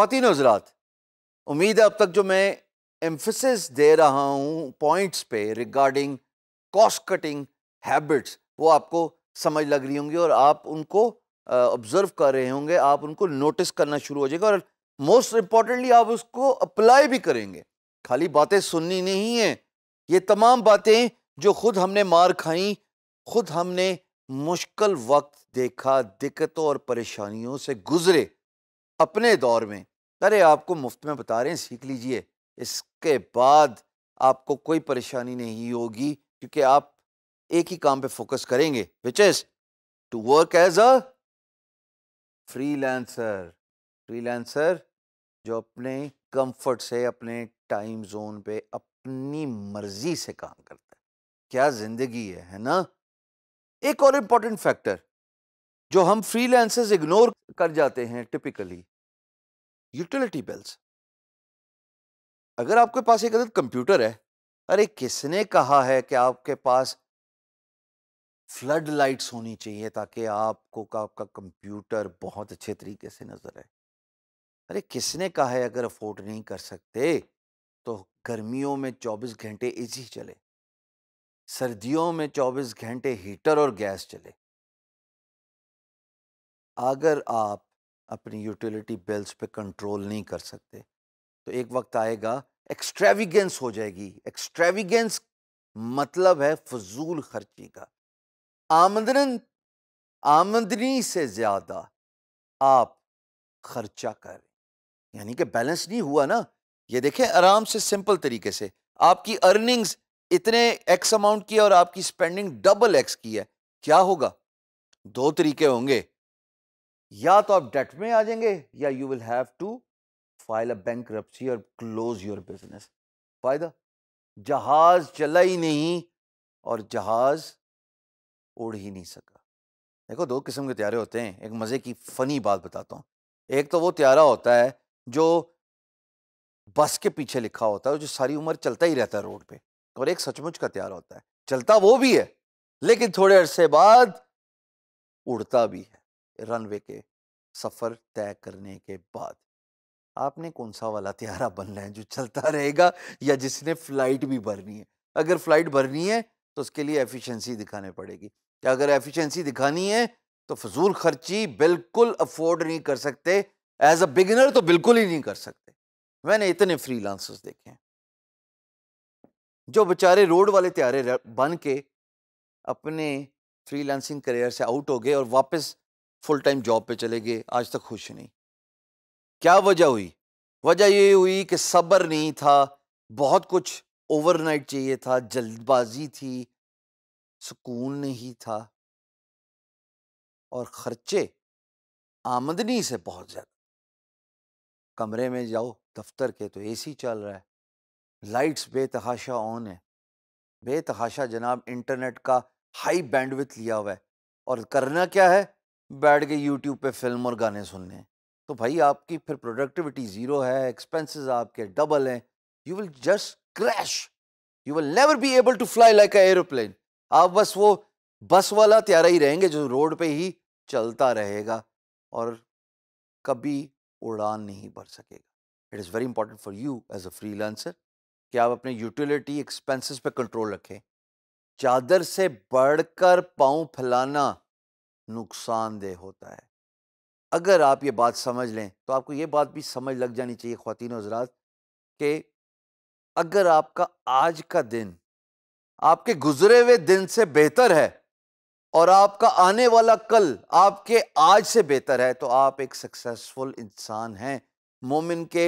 खातिन हजरात उम्मीद है अब तक जो मैं एम्फोसिस दे रहा हूँ पॉइंट्स पे रिगार्डिंग कॉस्ट कटिंग हैबिट्स वो आपको समझ लग रही होंगी और आप उनको ऑब्ज़र्व कर रहे होंगे आप उनको नोटिस करना शुरू हो जाएगा और मोस्ट इम्पॉर्टेंटली आप उसको अप्लाई भी करेंगे खाली बातें सुननी नहीं है ये तमाम बातें जो खुद हमने मार खाई खुद हमने मुश्किल वक्त देखा दिक्कतों और परेशानियों से गुजरे अपने दौर में अरे आपको मुफ्त में बता रहे हैं सीख लीजिए इसके बाद आपको कोई परेशानी नहीं होगी क्योंकि आप एक ही काम पे फोकस करेंगे which is to work as a freelancer freelancer जो अपने कंफर्ट से अपने टाइम जोन पे अपनी मर्जी से काम करता है क्या जिंदगी है है ना एक और इंपॉर्टेंट फैक्टर जो हम फ्रीलांसर्स इग्नोर कर जाते हैं टिपिकली यूटिलिटी बिल्स अगर आपके पास एक अदद कंप्यूटर है अरे किसने कहा है कि आपके पास फ्लड लाइट्स होनी चाहिए ताकि आपको का आपका कंप्यूटर बहुत अच्छे तरीके से नजर आए अरे किसने कहा है अगर अफोर्ड नहीं कर सकते तो गर्मियों में 24 घंटे एसी चले सर्दियों में 24 घंटे हीटर और गैस चले अगर आप अपनी यूटिलिटी बिल्स पे कंट्रोल नहीं कर सकते तो एक वक्त आएगा एक्स्ट्रेविगेंस हो जाएगी एक्स्ट्रेविगेंस मतलब है फजूल खर्ची का आमदन आमदनी से ज़्यादा आप खर्चा करें यानी कि बैलेंस नहीं हुआ ना ये देखें आराम से सिंपल तरीके से आपकी अर्निंग्स इतने एक्स अमाउंट की है और आपकी स्पेंडिंग डबल एक्स की है क्या होगा दो तरीके होंगे या तो आप डेट में आ जाएंगे या you will have to file a bank और क्लोज योर बिजनेस फायदा जहाज चला ही नहीं और जहाज उड़ ही नहीं सका देखो दो किस्म के त्यारे होते हैं एक मज़े की फ़नी बात बताता हूँ एक तो वो त्यारा होता है जो बस के पीछे लिखा होता है जो सारी उम्र चलता ही रहता है रोड पे और एक सचमुच का त्यारा होता है चलता वो भी है लेकिन थोड़े अरसे बाद उड़ता भी है रनवे के सफ़र तय करने के बाद आपने कौन सा वाला त्यारा बनना है जो चलता रहेगा या जिसने फ़्लाइट भी भरनी है अगर फ़्लाइट भरनी है तो उसके लिए एफिशिएंसी दिखाने पड़ेगी या अगर एफिशिएंसी दिखानी है तो फजूल खर्ची बिल्कुल अफोर्ड नहीं कर सकते एज अ बिगिनर तो बिल्कुल ही नहीं कर सकते मैंने इतने फ्री देखे हैं जो बेचारे रोड वाले त्यारे बन के अपने फ्री करियर से आउट हो गए और वापस फुल टाइम जॉब पे चले गए आज तक खुश नहीं क्या वजह हुई वजह ये हुई कि सब्र नहीं था बहुत कुछ ओवरनाइट चाहिए था जल्दबाजी थी सुकून नहीं था और ख़र्चे आमदनी से बहुत ज़्यादा कमरे में जाओ दफ्तर के तो एसी चल रहा है लाइट्स बेतहाशा ऑन है बेतहाशा जनाब इंटरनेट का हाई बैंडविथ लिया हुआ है और करना क्या है बैठ के यूट्यूब पे फिल्म और गाने सुनने तो भाई आपकी फिर प्रोडक्टिविटी ज़ीरो है एक्सपेंसेस आपके डबल हैं you will just crash you will never be able to fly like a aeroplane आप बस वो बस वाला त्यारा ही रहेंगे जो रोड पे ही चलता रहेगा और कभी उड़ान नहीं भर सकेगा it is very important for you as a free कि आप अपने यूटिलिटी एक्सपेंसिस पे कंट्रोल रखें चादर से बढ़कर पाँव फैलाना नुकसानदेह होता है अगर आप ये बात समझ लें तो आपको ये बात भी समझ लग जानी चाहिए ख़वान हजरात कि अगर आपका आज का दिन आपके गुजरे हुए दिन से बेहतर है और आपका आने वाला कल आपके आज से बेहतर है तो आप एक सक्सेसफुल इंसान हैं मोमिन के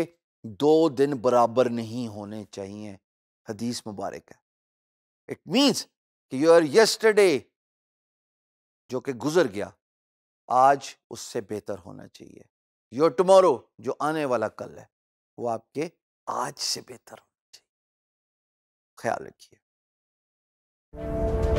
दो दिन बराबर नहीं होने चाहिए हदीस मुबारक है इट मीन्स कि योर यस्टरडे जो कि गुज़र गया आज उससे बेहतर होना चाहिए योर टमोरो जो आने वाला कल है वो आपके आज से बेहतर होना चाहिए ख्याल रखिए